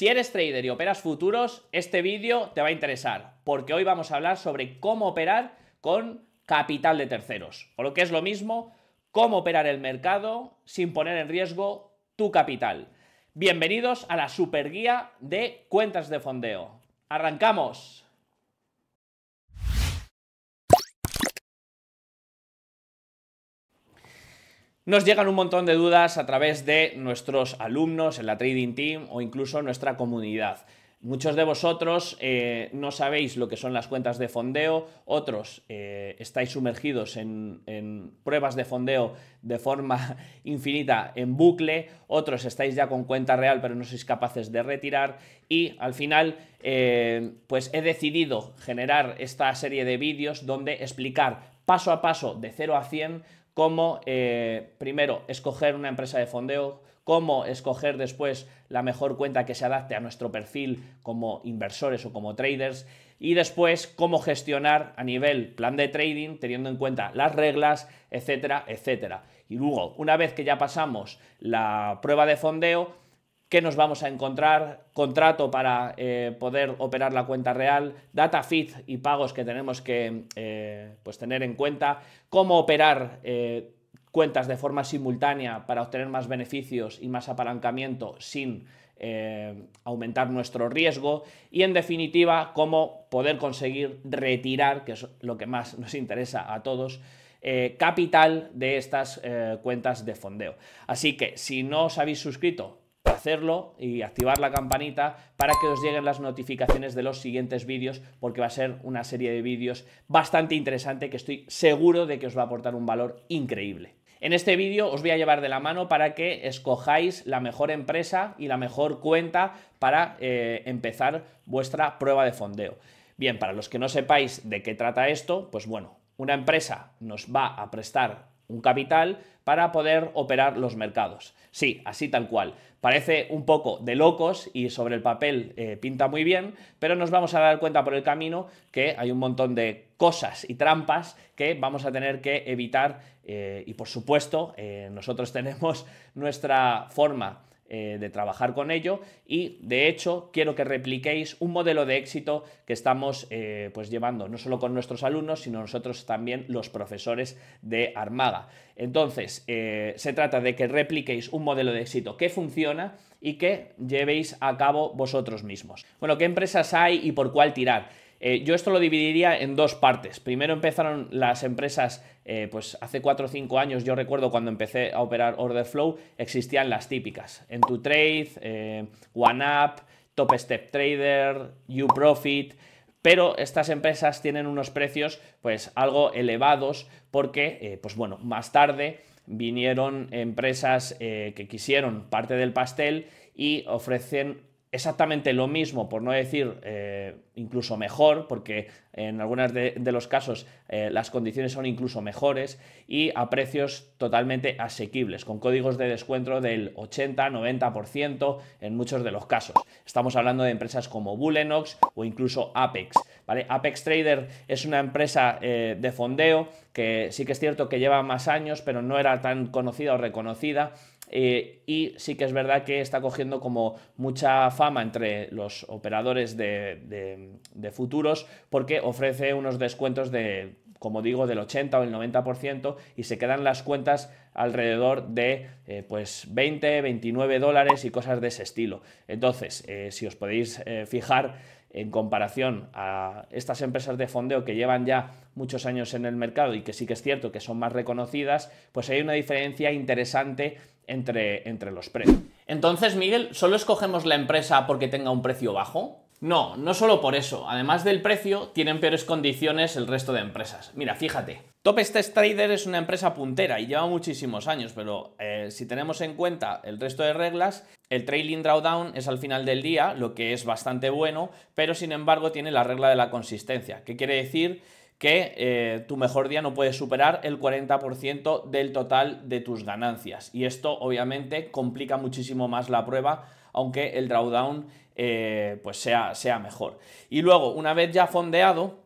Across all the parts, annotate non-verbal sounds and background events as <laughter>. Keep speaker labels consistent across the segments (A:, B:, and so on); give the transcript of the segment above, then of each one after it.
A: Si eres trader y operas futuros, este vídeo te va a interesar, porque hoy vamos a hablar sobre cómo operar con capital de terceros, o lo que es lo mismo, cómo operar el mercado sin poner en riesgo tu capital. Bienvenidos a la super guía de cuentas de fondeo. ¡Arrancamos! Nos llegan un montón de dudas a través de nuestros alumnos en la Trading Team o incluso nuestra comunidad. Muchos de vosotros eh, no sabéis lo que son las cuentas de fondeo, otros eh, estáis sumergidos en, pruebas de fondeo de forma <laughs> infinita en bucle, otros estáis ya con cuenta real pero no sois capaces de retirar y al final eh, pues he decidido generar esta serie de vídeos donde explicar paso a paso de 0 a 100 cómo, eh, primero, escoger una empresa de fondeo, cómo escoger después la mejor cuenta que se adapte a nuestro perfil como inversores o como traders, y después cómo gestionar a nivel plan de trading, teniendo en cuenta las reglas, etcétera, etcétera. Y luego, una vez que ya pasamos la prueba de fondeo, qué nos vamos a encontrar, contrato para eh, poder operar la cuenta real, data feed y pagos que tenemos que eh, pues tener en cuenta, cómo operar eh, cuentas de forma simultánea para obtener más beneficios y más apalancamiento sin aumentar nuestro riesgo y en definitiva cómo poder conseguir retirar, que es lo que más nos interesa a todos, capital de estas cuentas de fondeo. Así que si no os habéis suscrito hacerlo y activar la campanita para que os lleguen las notificaciones de los siguientes vídeos, porque va a ser una serie de vídeos bastante interesante que estoy seguro de que os va a aportar un valor increíble. En este vídeo os voy a llevar de la mano para que escojáis la mejor empresa y la mejor cuenta para eh, empezar vuestra prueba de fondeo. Bien, para los que no sepáis de qué trata esto, pues bueno, una empresa nos va a prestar un capital para poder operar los mercados. Sí, así tal cual. Parece un poco de locos y sobre el papel eh, pinta muy bien, pero nos vamos a dar cuenta por el camino que hay un montón de cosas y trampas que vamos a tener que evitar eh, y por supuesto eh, nosotros <laughs> tenemos nuestra forma eh, de trabajar con ello y de hecho quiero que repliquéis un modelo de éxito que estamos eh, pues llevando no solo con nuestros alumnos sino nosotros también los profesores de Armaga. Entonces eh, se trata de que repliquéis un modelo de éxito que funciona y que llevéis a cabo vosotros mismos. Bueno, ¿qué empresas hay y por cuál tirar? Eh, yo esto lo dividiría en dos partes. Primero empezaron las empresas, eh, pues hace 4 o 5 años, yo recuerdo cuando empecé a operar Order Flow, existían las típicas. En tu trade, eh, OneUp, Top Step Trader, YouProfit. Pero estas empresas tienen unos precios pues algo elevados porque, pues bueno, más tarde vinieron empresas eh, que quisieron parte del pastel y ofrecen exactamente lo mismo, por no decir eh, incluso mejor, porque en algunos de, los casos eh, las condiciones son incluso mejores y a precios totalmente asequibles, con códigos de descuento del 80-90% en muchos de los casos. Estamos hablando de empresas como Bullenox o incluso Apex. ¿vale? Apex Trader es una empresa eh, de fondeo que sí que es cierto que lleva más años, pero no era tan conocida o reconocida eh, y sí que es verdad que está cogiendo como mucha fama entre los operadores de, futuros porque ofrece unos descuentos de como digo, del 80 o el 90% y se quedan las cuentas alrededor de eh, pues 20, 29 dólares y cosas de ese estilo. Entonces, eh, si os podéis fijar en comparación a estas empresas de fondeo que llevan ya muchos años en el mercado y que sí que es cierto que son más reconocidas, pues hay una diferencia interesante entre, los precios. Entonces, Miguel, ¿solo escogemos la empresa porque tenga un precio bajo? No, no solo por eso. Además del precio, tienen peores condiciones el resto de empresas. Mira, fíjate. Top Test Trader es una empresa puntera y lleva muchísimos años, pero eh, si tenemos en cuenta el resto de reglas, el trailing drawdown es al final del día, lo que es bastante bueno, pero sin embargo tiene la regla de la consistencia. ¿Qué quiere decir? que eh, tu mejor día no puede superar el 40% del total de tus ganancias. Y esto obviamente complica muchísimo más la prueba, aunque el drawdown eh, pues sea, sea mejor. Y luego, una vez ya fondeado,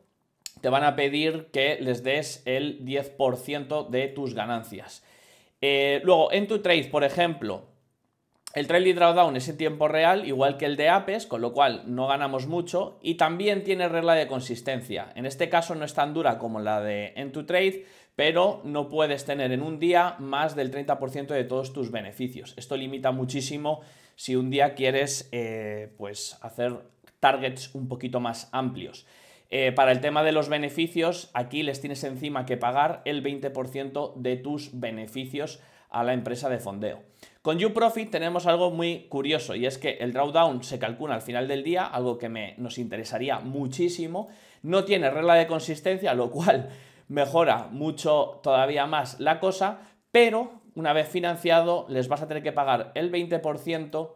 A: te van a pedir que les des el 10% de tus ganancias. Eh, luego, en tu trade, por ejemplo, el Trail Drawdown es en tiempo real, igual que el de Apes, con lo cual no ganamos mucho. Y también tiene regla de consistencia. En este caso no es tan dura como la de End 2 Trade, pero no puedes tener en un día más del 30% de todos tus beneficios. Esto limita muchísimo si un día quieres eh, pues hacer targets un poquito más amplios. Eh, para el tema de los beneficios, aquí les tienes encima que pagar el 20% de tus beneficios a la empresa de fondeo. Con YouProfit tenemos algo muy curioso y es que el drawdown se calcula al final del día, algo que nos interesaría muchísimo. No tiene regla de consistencia, lo cual <laughs> mejora mucho todavía más la cosa, pero una vez financiado les vas a tener que pagar el 20%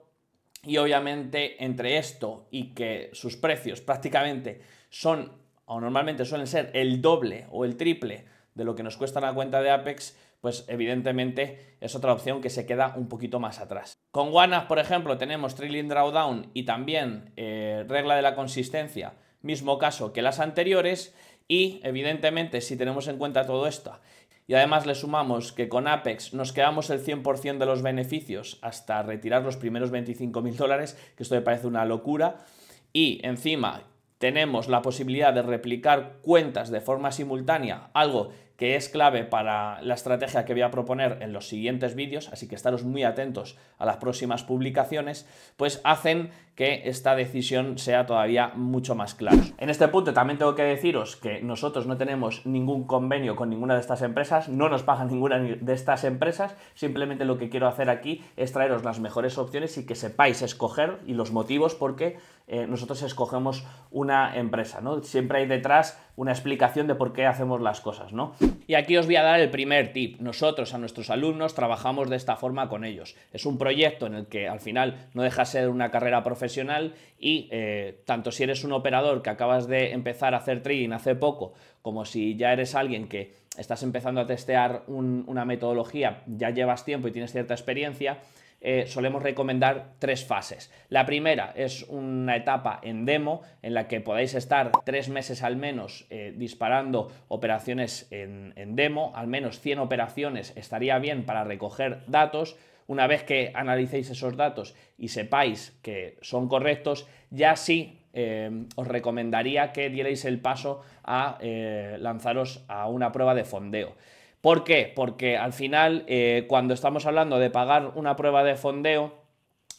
A: y obviamente entre esto y que sus precios prácticamente son o normalmente suelen ser el doble o el triple de lo que nos cuesta la cuenta de Apex, pues evidentemente es otra opción que se queda un poquito más atrás. Con guanas por ejemplo, tenemos Trailing Drawdown y también eh, regla de la consistencia, mismo caso que las anteriores. Y evidentemente, si tenemos en cuenta todo esto y además le sumamos que con Apex nos quedamos el 100% de los beneficios hasta retirar los primeros 25 mil dólares, que esto me parece una locura, y encima tenemos la posibilidad de replicar cuentas de forma simultánea, algo que es clave para la estrategia que voy a proponer en los siguientes vídeos, así que estaros muy atentos a las próximas publicaciones, pues hacen que esta decisión sea todavía mucho más clara. En este punto también tengo que deciros que nosotros no tenemos ningún convenio con ninguna de estas empresas, no nos pagan <laughs> ninguna de estas empresas, simplemente lo que quiero hacer aquí es traeros las mejores opciones y que sepáis escoger y los motivos por qué eh, nosotros escogemos una empresa, ¿no? Siempre hay detrás una explicación de por qué hacemos las cosas, ¿no? Y aquí os voy a dar el primer tip. Nosotros a nuestros alumnos trabajamos de esta forma con ellos. Es un proyecto en el que al final no deja ser una carrera profesional, y eh, tanto si eres un operador que acabas de empezar a hacer trading hace poco, como si ya eres alguien que estás empezando a testear una metodología, ya llevas tiempo y tienes cierta experiencia, eh, solemos recomendar tres fases. La primera es una etapa en demo en la que podáis estar tres meses al menos eh, disparando operaciones en, en demo, al menos 100 operaciones estaría bien para recoger datos una vez que analicéis esos datos y sepáis que son correctos, ya sí eh, os recomendaría que dierais el paso a eh, lanzaros a una prueba de fondeo. ¿Por qué? Porque al final, eh, cuando estamos hablando de pagar una prueba de fondeo,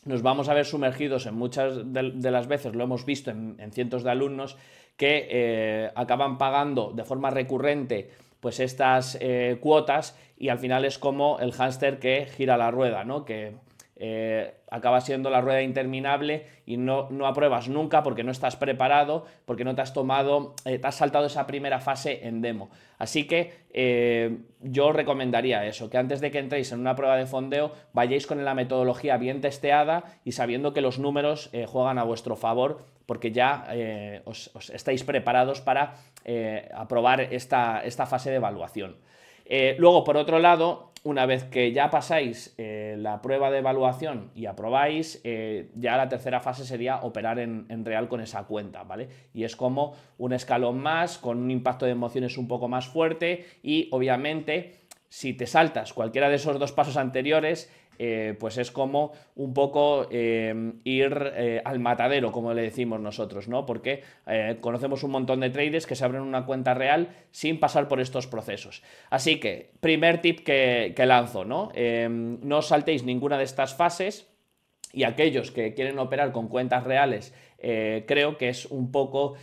A: nos vamos a ver sumergidos en muchas de, las veces, lo hemos visto en cientos de alumnos, que acaban pagando de forma recurrente pues estas eh, cuotas y al final es como el hámster que gira la rueda, ¿no? Que eh, acaba siendo la rueda interminable y no, apruebas nunca porque no estás preparado, porque no te has tomado, eh, te has saltado esa primera fase en demo. Así que eh, yo recomendaría eso, que antes de que entréis en una prueba de fondeo vayáis con la metodología bien testeada y sabiendo que los números juegan a vuestro favor porque ya os, estáis preparados para aprobar esta fase de evaluación. Eh, luego, por otro lado, una vez que ya pasáis eh, la prueba de evaluación y aprobáis, eh, ya la tercera fase sería operar en, en, real con esa cuenta, ¿vale? Y es como un escalón más, con un impacto de emociones un poco más fuerte y obviamente si te saltas cualquiera de esos dos pasos anteriores, eh, pues es como un poco eh, ir eh, al matadero, como le decimos nosotros, ¿no? Porque conocemos un montón de traders que se abren una cuenta real sin pasar por estos procesos. Así que, primer tip que, lanzo, ¿no? Em, no saltéis ninguna de estas fases y aquellos que quieren operar con cuentas reales, creo que es un poco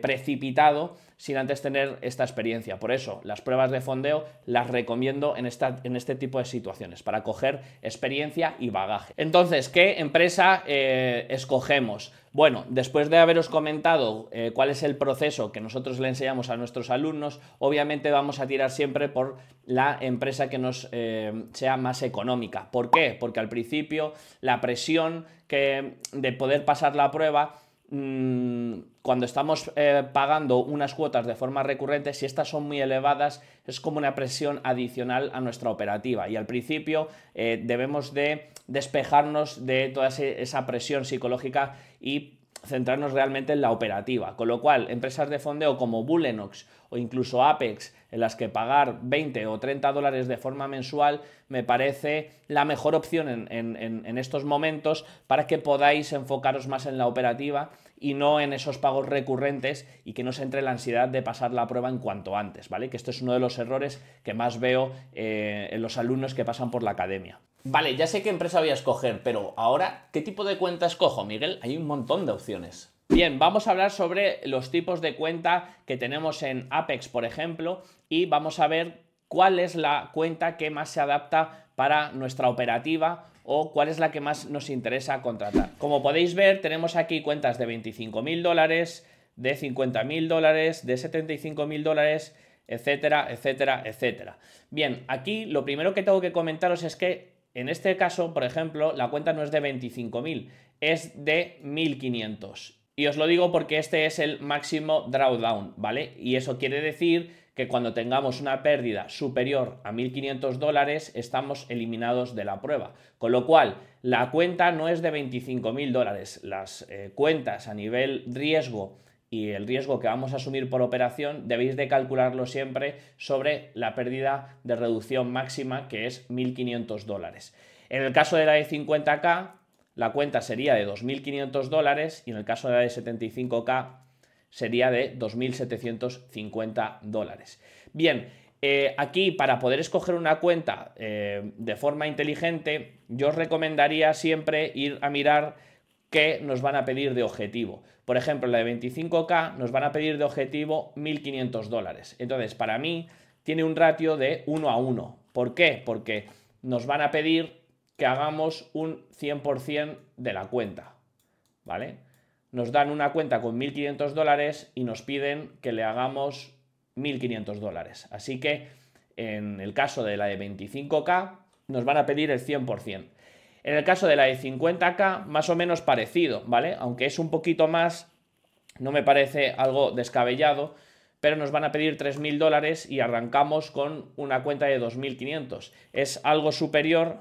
A: precipitado sin antes tener esta experiencia. Por eso, las pruebas de fondeo las recomiendo en, esta, en este tipo de situaciones, para coger experiencia y bagaje. Entonces, ¿qué empresa eh, escogemos? Bueno, después de haberos comentado eh, cuál es el proceso que nosotros le enseñamos a nuestros alumnos, obviamente vamos a tirar siempre por la empresa que nos eh, sea más económica. ¿Por qué? Porque al principio la presión de poder pasar la prueba Mm, cuando estamos eh, pagando unas cuotas de forma recurrente, si estas son muy elevadas, es como una presión adicional a nuestra operativa. Y al principio eh, debemos de despejarnos de toda esa presión psicológica y centrarnos realmente en la operativa. Con lo cual, empresas de fondeo como Bullenox o incluso Apex, en las que pagar 20 o 30 dólares de forma mensual, me parece la mejor opción en, estos momentos para que podáis enfocaros más en la operativa y no en esos pagos recurrentes y que no se entre la ansiedad de pasar la prueba en cuanto antes, ¿vale? Que esto es uno de los errores que más veo eh, en los alumnos que pasan por la academia. Vale, ya sé qué empresa voy a escoger, pero ahora, ¿qué tipo de cuenta escojo, Miguel? Hay un montón de opciones. Bien, vamos a hablar sobre los tipos de cuenta que tenemos en Apex, por ejemplo, y vamos a ver cuál es la cuenta que más se adapta para nuestra operativa o cuál es la que más nos interesa contratar. Como podéis ver, tenemos aquí cuentas de mil dólares, de mil dólares, de mil dólares, etcétera, etcétera, etcétera. Bien, aquí lo primero que tengo que comentaros es que en este caso, por ejemplo, la cuenta no es de 25.000, es de 1.500. Y os lo digo porque este es el máximo drawdown, ¿vale? Y eso quiere decir que cuando tengamos una pérdida superior a 1.500 dólares estamos eliminados de la prueba. Con lo cual, la cuenta no es de 25.000 dólares. Las eh, cuentas a nivel riesgo y el riesgo que vamos a asumir por operación, debéis de calcularlo siempre sobre la pérdida de reducción máxima, que es 1.500 dólares. En el caso de la de 50K, la cuenta sería de 2.500 dólares y en el caso de la de 75K sería de 2.750 dólares. Bien, eh, aquí para poder escoger una cuenta eh, de forma inteligente, yo os recomendaría siempre ir a mirar que nos van a pedir de objetivo. Por ejemplo, la de 25K nos van a pedir de objetivo 1.500 dólares. Entonces, para mí, tiene un ratio de 1 a 1. ¿Por qué? Porque nos van a pedir que hagamos un 100% de la cuenta. ¿Vale? Nos dan una cuenta con 1.500 dólares y nos piden que le hagamos 1.500 dólares. Así que en el caso de la de 25K, nos van a pedir el 100%. En el caso de la de 50K, más o menos parecido, ¿vale? Aunque es un poquito más, no me parece algo descabellado, pero nos van a pedir 3.000 dólares y arrancamos con una cuenta de 2.500. Es algo superior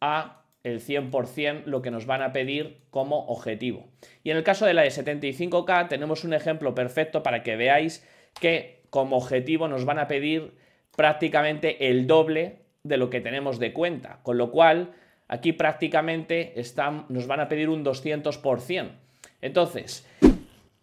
A: a el 100% lo que nos van a pedir como objetivo. Y en el caso de la de 75K tenemos un ejemplo perfecto para que veáis que como objetivo nos van a pedir prácticamente el doble de lo que tenemos de cuenta, con lo cual Aquí prácticamente están, nos van a pedir un 200%. Entonces,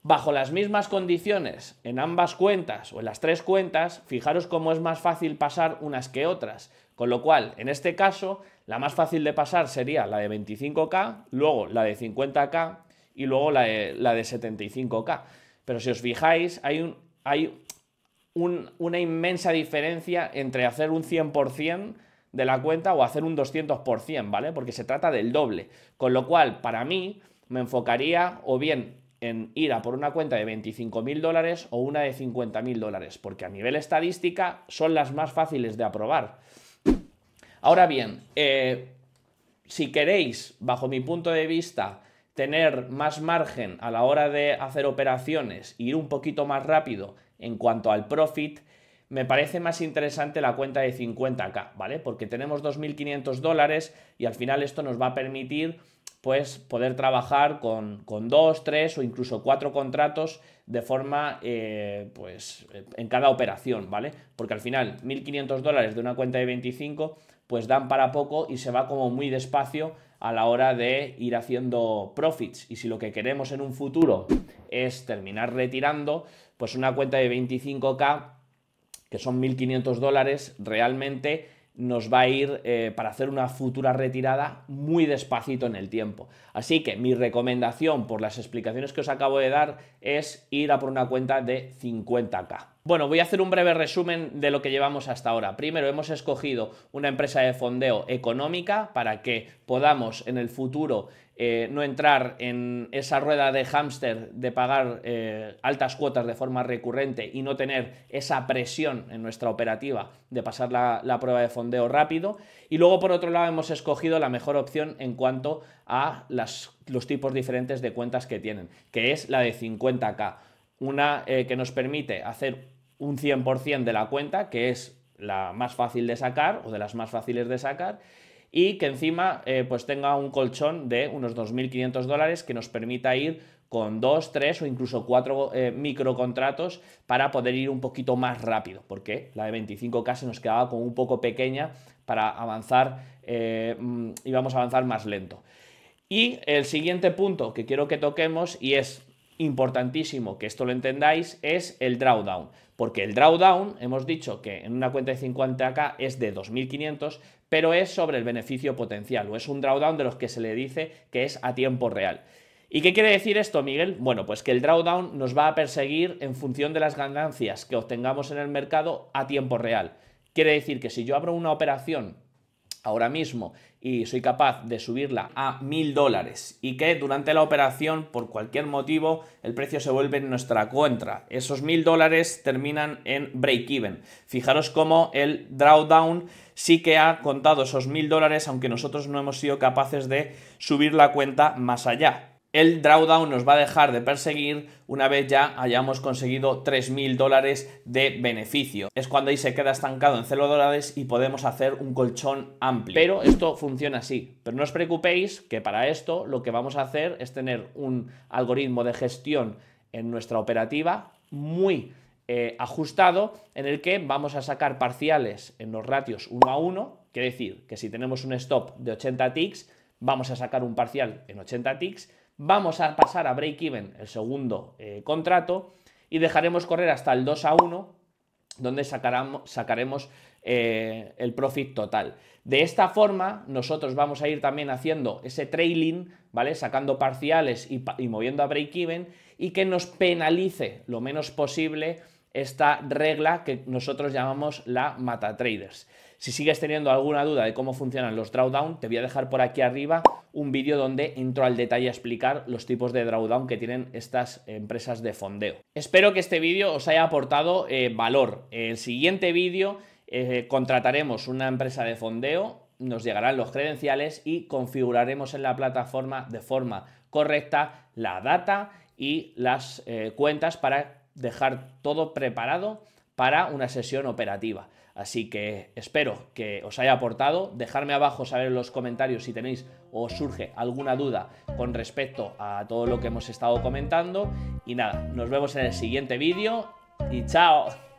A: bajo las mismas condiciones en ambas cuentas o en las tres cuentas, fijaros cómo es más fácil pasar unas que otras. Con lo cual, en este caso, la más fácil de pasar sería la de 25K, luego la de 50K y luego la de, 75K. Pero si os fijáis, hay, hay una inmensa diferencia entre hacer un 100% de la cuenta o hacer un 200%, ¿vale? Porque se trata del doble. Con lo cual, para mí, me enfocaría o bien en ir a por una cuenta de 25.000 dólares o una de 50.000 dólares, porque a nivel estadística son las más fáciles de aprobar. Ahora bien, eh, si queréis, bajo mi punto de vista, tener más margen a la hora de hacer operaciones, ir un poquito más rápido en cuanto al profit, me parece más interesante la cuenta de 50k, ¿vale? Porque tenemos 2.500 dólares y al final esto nos va a permitir pues poder trabajar con, con 3 o incluso 4 contratos de forma, eh, pues, en cada operación, ¿vale? Porque al final 1.500 dólares de una cuenta de 25, pues dan para poco y se va como muy despacio a la hora de ir haciendo profits. Y si lo que queremos en un futuro es terminar retirando, pues una cuenta de 25K que son 1.500 dólares, realmente nos va a ir eh, para hacer una futura retirada muy despacito en el tiempo. Así que mi recomendación por las explicaciones que os acabo de dar es ir a por una cuenta de 50k. Bueno, voy a hacer un breve resumen de lo que llevamos hasta ahora. Primero, hemos escogido una empresa de fondeo económica para que podamos en el futuro eh, no entrar en esa rueda de hámster de pagar eh, altas cuotas de forma recurrente y no tener esa presión en nuestra operativa de pasar la, prueba de fondeo rápido. Y luego, por otro lado, hemos escogido la mejor opción en cuanto a los tipos diferentes de cuentas que tienen, que es la de 50K, una eh, que nos permite hacer un 100% de la cuenta, que es la más fácil de sacar o de las más fáciles de sacar y que encima eh, pues tenga un colchón de unos 2.500 dólares que nos permita ir con 2, 3 o incluso 4 eh, microcontratos para poder ir un poquito más rápido, porque la de 25K se nos quedaba con un poco pequeña para avanzar, y eh, vamos mm, a avanzar más lento. Y el siguiente punto que quiero que toquemos, y es importantísimo que esto lo entendáis, es el drawdown. Porque el drawdown, hemos dicho que en una cuenta de 50K es de 2.500, pero es sobre el beneficio potencial o es un drawdown de los que se le dice que es a tiempo real. ¿Y qué quiere decir esto, Miguel? Bueno, pues que el drawdown nos va a perseguir en función de las ganancias que obtengamos en el mercado a tiempo real. Quiere decir que si yo abro una operación ahora mismo y soy capaz de subirla a mil dólares y que durante la operación, por cualquier motivo, el precio se vuelve en nuestra contra. Esos mil dólares terminan en break-even. Fijaros cómo el drawdown sí que ha contado esos mil dólares, aunque nosotros no hemos sido capaces de subir la cuenta más allá el drawdown nos va a dejar de perseguir una vez ya hayamos conseguido 3.000 dólares de beneficio. Es cuando ahí se queda estancado en 0 dólares y podemos hacer un colchón amplio. Pero esto funciona así. Pero no os preocupéis que para esto lo que vamos a hacer es tener un algoritmo de gestión en nuestra operativa muy eh, ajustado en el que vamos a sacar parciales en los ratios 1 a 1. Quiere decir que si tenemos un stop de 80 ticks, vamos a sacar un parcial en 80 ticks Vamos a pasar a break-even el segundo eh, contrato y dejaremos correr hasta el 2 a 1, donde sacaremos eh, el profit total. De esta forma, nosotros vamos a ir también haciendo ese trailing, ¿vale? Sacando parciales y, y moviendo a break-even y que nos penalice lo menos posible esta regla que nosotros llamamos la mata traders. Si sigues teniendo alguna duda de cómo funcionan los drawdown, te voy a dejar por aquí arriba un vídeo donde entro al detalle a explicar los tipos de drawdown que tienen estas empresas de fondeo. Espero que este vídeo os haya aportado valor. Eh, valor. El siguiente vídeo eh, contrataremos una empresa de fondeo, nos llegarán los credenciales y configuraremos en la plataforma de forma correcta la data y las eh, cuentas para dejar todo preparado para una sesión operativa. Así que espero que os haya aportado. Dejarme abajo saber en los comentarios si tenéis o os surge alguna duda con respecto a todo lo que hemos estado comentando. Y nada, nos vemos en el siguiente vídeo y chao.